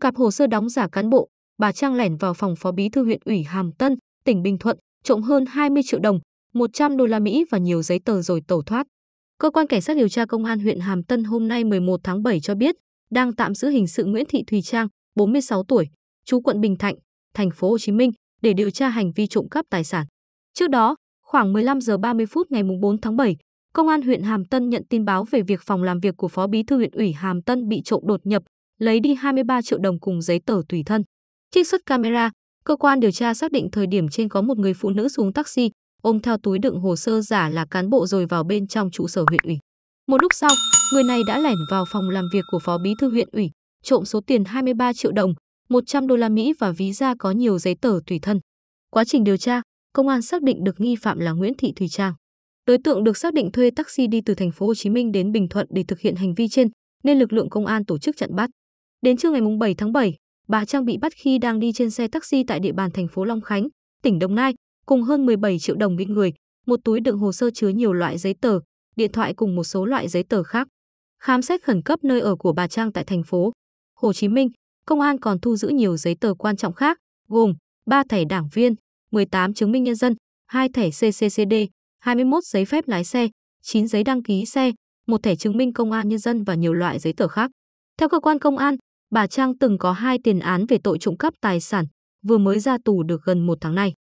cặp hồ sơ đóng giả cán bộ, bà Trang lẻn vào phòng phó bí thư huyện ủy Hàm Tân, tỉnh Bình Thuận, trộm hơn 20 triệu đồng, 100 đô la Mỹ và nhiều giấy tờ rồi tẩu thoát. Cơ quan cảnh sát điều tra công an huyện Hàm Tân hôm nay 11 tháng 7 cho biết, đang tạm giữ hình sự Nguyễn Thị Thùy Trang, 46 tuổi, chú quận Bình Thạnh, thành phố Hồ Chí Minh để điều tra hành vi trộm cắp tài sản. Trước đó, khoảng 15 giờ 30 phút ngày 4 tháng 7, công an huyện Hàm Tân nhận tin báo về việc phòng làm việc của phó bí thư huyện ủy Hàm Tân bị trộm đột nhập, lấy đi 23 triệu đồng cùng giấy tờ tùy thân. Trích xuất camera, cơ quan điều tra xác định thời điểm trên có một người phụ nữ xuống taxi, ôm theo túi đựng hồ sơ giả là cán bộ rồi vào bên trong trụ sở huyện ủy. Một lúc sau, người này đã lẻn vào phòng làm việc của phó bí thư huyện ủy, trộm số tiền 23 triệu đồng, 100 đô la Mỹ và ví da có nhiều giấy tờ tùy thân. Quá trình điều tra, công an xác định được nghi phạm là Nguyễn Thị Thùy Trang. Đối tượng được xác định thuê taxi đi từ thành phố Hồ Chí Minh đến Bình Thuận để thực hiện hành vi trên, nên lực lượng công an tổ chức chặn bắt. Đến trưa ngày 7 tháng 7, bà Trang bị bắt khi đang đi trên xe taxi tại địa bàn thành phố Long Khánh, tỉnh Đồng Nai, cùng hơn 17 triệu đồng bên người, một túi đựng hồ sơ chứa nhiều loại giấy tờ, điện thoại cùng một số loại giấy tờ khác. Khám xét khẩn cấp nơi ở của bà Trang tại thành phố Hồ Chí Minh, công an còn thu giữ nhiều giấy tờ quan trọng khác, gồm 3 thẻ đảng viên, 18 chứng minh nhân dân, 2 thẻ CCCD, 21 giấy phép lái xe, 9 giấy đăng ký xe, một thẻ chứng minh công an nhân dân và nhiều loại giấy tờ khác. Theo cơ quan công an, Bà Trang từng có hai tiền án về tội trộm cắp tài sản, vừa mới ra tù được gần một tháng nay.